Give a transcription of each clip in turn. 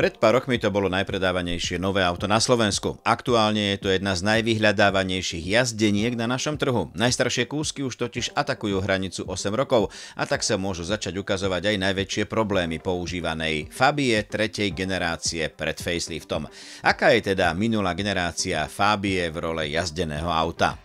Pred pár rokmi to bolo najpredávanejšie nové auto na Slovensku. Aktuálne je to jedna z najvyhľadávanejších jazdeniek na našom trhu. Najstaršie kúsky už totiž atakujú hranicu 8 rokov a tak sa môžu začať ukazovať aj najväčšie problémy používanej Fabie 3. generácie pred faceliftom. Aká je teda minulá generácia Fabie v role jazdeného auta?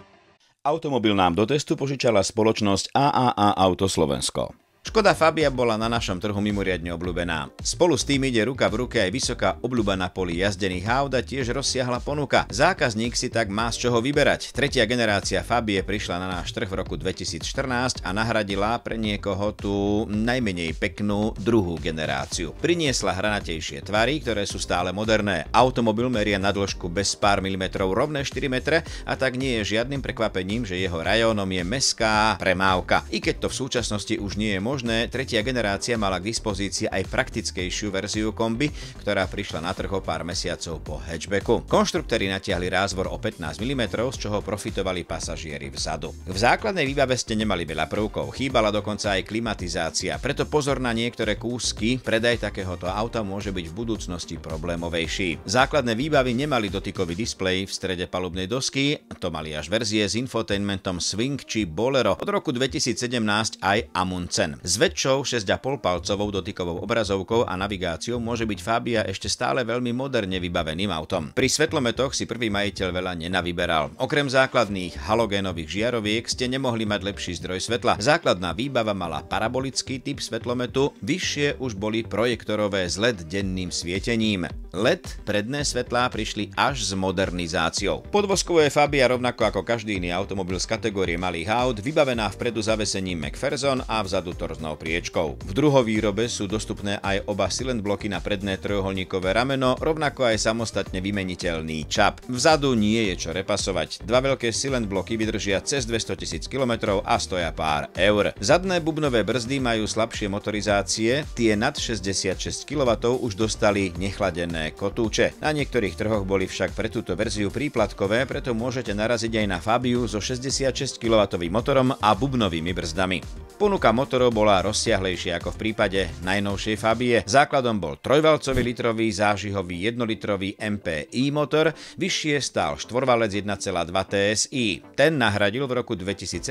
Automobil nám do testu požičala spoločnosť AAA Auto Slovensko. Škoda Fabia bola na našom trhu mimoriadne obľúbená. Spolu s tým ide ruka v ruke aj vysoká obľúba na poli jazdených aut a tiež rozsiahla ponuka. Zákazník si tak má z čoho vyberať. Tretia generácia Fabie prišla na náš trh v roku 2014 a nahradila pre niekoho tú najmenej peknú druhú generáciu. Priniesla hranatejšie tvary, ktoré sú stále moderné. Automobil meria na dĺžku bez pár milimetrov rovné 4 metre a tak nie je žiadnym prekvapením, že jeho rajónom je meská premávka. I keď to v súčasnosti už nie je možné, možné, tretia generácia mala k dispozícii aj praktickejšiu verziu kombi, ktorá prišla na trh o pár mesiacov po hatchbacku. Konštruktéry natiahli rázvor o 15 mm, z čoho profitovali pasažieri vzadu. V základnej výbave ste nemali veľa prvkov, chýbala dokonca aj klimatizácia, preto pozor na niektoré kúsky, predaj takéhoto auta môže byť v budúcnosti problémovejší. Základné výbavy nemali dotykový displej v strede palubnej dosky, to mali až verzie s infotainmentom Swing či Bolero od roku 2017 aj Amundsen. S väčšou 6,5 palcovou dotykovou obrazovkou a navigáciou môže byť Fabia ešte stále veľmi moderne vybaveným autom. Pri svetlometoch si prvý majiteľ veľa nenavyberal. Okrem základných halogénových žiaroviek ste nemohli mať lepší zdroj svetla. Základná výbava mala parabolický typ svetlometu, vyššie už boli projektorové s LED denným svietením. LED predné svetlá prišli až s modernizáciou. Podvozkové Fabia rovnako ako každý iný automobil z kategórie malých aut, vybavená vpredu zavesením McPherson a vzadu Torso železnou priečkou. V druhovýrobe sú dostupné aj oba silent bloky na predné trojuholníkové rameno, rovnako aj samostatne vymeniteľný čap. Vzadu nie je čo repasovať. Dva veľké silent bloky vydržia cez 200 000 km a stoja pár eur. Zadné bubnové brzdy majú slabšie motorizácie, tie nad 66 kW už dostali nechladené kotúče. Na niektorých trhoch boli však pre túto verziu príplatkové, preto môžete naraziť aj na Fabiu so 66 kW motorom a bubnovými brzdami. Ponuka motorov bola bola rozsiahlejšia ako v prípade najnovšej Fabie. Základom bol trojvalcový litrový zážihový jednolitrový MPI motor, vyššie stál štvorvalec 1,2 TSI. Ten nahradil v roku 2017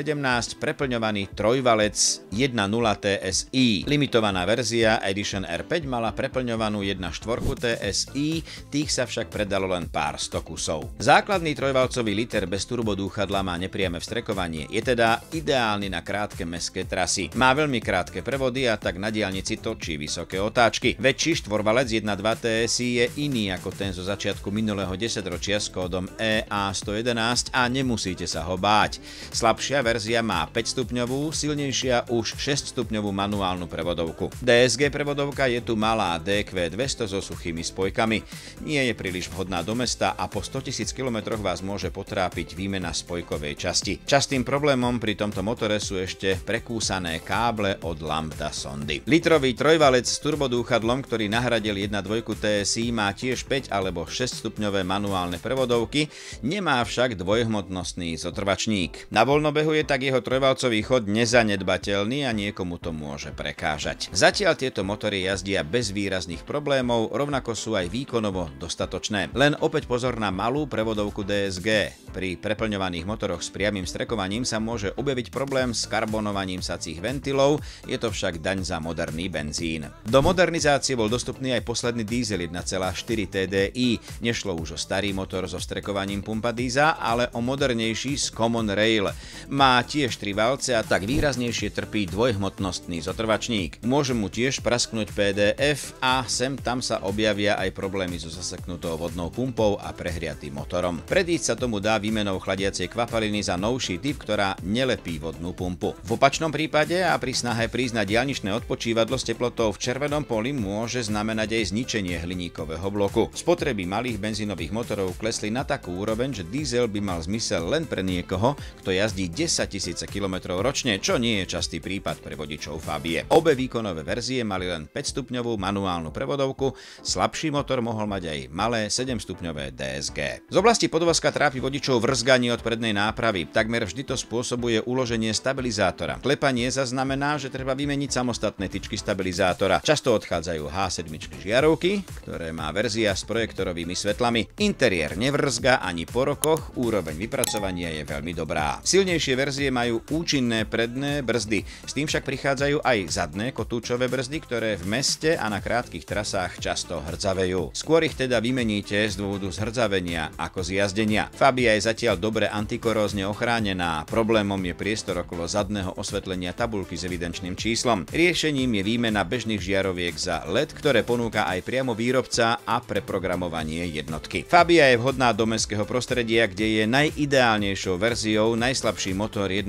preplňovaný trojvalec 1.0 TSI. Limitovaná verzia Edition R5 mala preplňovanú 1.4 TSI, tých sa však predalo len pár sto kusov. Základný trojvalcový liter bez turbodúchadla má nepriame vstrekovanie, je teda ideálny na krátke meské trasy. Má veľmi krátke prevody a tak na diálnici točí vysoké otáčky. Väčší štvorvalec 1.2 TSI je iný ako ten zo začiatku minulého ročia s kódom EA111 a nemusíte sa ho báť. Slabšia verzia má 5-stupňovú, silnejšia už 6-stupňovú manuálnu prevodovku. DSG prevodovka je tu malá DQ200 so suchými spojkami. Nie je príliš vhodná do mesta a po 100 000 km vás môže potrápiť výmena spojkovej časti. Častým problémom pri tomto motore sú ešte prekúsané káble od Lambda sondy. Litrový trojvalec s turbodúchadlom, ktorý nahradil 1.2 TSI, má tiež 5 alebo 6 stupňové manuálne prevodovky, nemá však dvojhmotnostný zotrvačník. Na voľnobehu je tak jeho trojvalcový chod nezanedbateľný a niekomu to môže prekážať. Zatiaľ tieto motory jazdia bez výrazných problémov, rovnako sú aj výkonovo dostatočné. Len opäť pozor na malú prevodovku DSG. Pri preplňovaných motoroch s priamým strekovaním sa môže objaviť problém s karbonovaním sacích ventilov, je to však daň za moderný benzín. Do modernizácie bol dostupný aj posledný diesel 1,4 TDI. Nešlo už o starý motor so strekovaním pumpa diza, ale o modernejší z Common Rail. Má tiež tri valce a tak výraznejšie trpí dvojhmotnostný zotrvačník. Môže mu tiež prasknúť PDF a sem tam sa objavia aj problémy so zaseknutou vodnou pumpou a prehriatým motorom. Predíť sa tomu dá výmenou chladiacej kvapaliny za novší typ, ktorá nelepí vodnú pumpu. V opačnom prípade a pri snahe snahe prísť na dialničné odpočívadlo s teplotou v červenom poli môže znamenať aj zničenie hliníkového bloku. Spotreby malých benzínových motorov klesli na takú úroveň, že diesel by mal zmysel len pre niekoho, kto jazdí 10 tisíce km ročne, čo nie je častý prípad pre vodičov Fabie. Obe výkonové verzie mali len 5-stupňovú manuálnu prevodovku, slabší motor mohol mať aj malé 7-stupňové DSG. Z oblasti podvozka trápi vodičov vrzganie od prednej nápravy, takmer vždy to spôsobuje uloženie stabilizátora. Klepanie zaznamená, že treba vymeniť samostatné tyčky stabilizátora. Často odchádzajú H7 žiarovky, ktoré má verzia s projektorovými svetlami. Interiér nevrzga ani po rokoch, úroveň vypracovania je veľmi dobrá. Silnejšie verzie majú účinné predné brzdy, s tým však prichádzajú aj zadné kotúčové brzdy, ktoré v meste a na krátkých trasách často hrdzavejú. Skôr ich teda vymeníte z dôvodu zhrdzavenia ako z jazdenia. Fabia je zatiaľ dobre antikorózne ochránená, problémom je priestor okolo zadného osvetlenia tabulky z evidenciou referenčným číslom. Riešením je výmena bežných žiaroviek za LED, ktoré ponúka aj priamo výrobca a preprogramovanie jednotky. Fabia je vhodná do mestského prostredia, kde je najideálnejšou verziou najslabší motor 1.0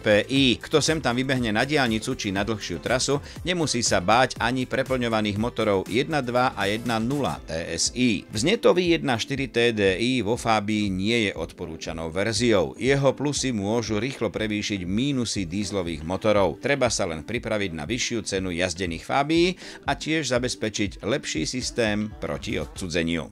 MPI. Kto sem tam vybehne na diálnicu či na dlhšiu trasu, nemusí sa báť ani preplňovaných motorov 1.2 a 1.0 TSI. Vznetový 1.4 TDI vo Fabii nie je odporúčanou verziou. Jeho plusy môžu rýchlo prevýšiť mínusy dízlových motorov. Treba sa len pripraviť na vyššiu cenu jazdených fábií a tiež zabezpečiť lepší systém proti odcudzeniu.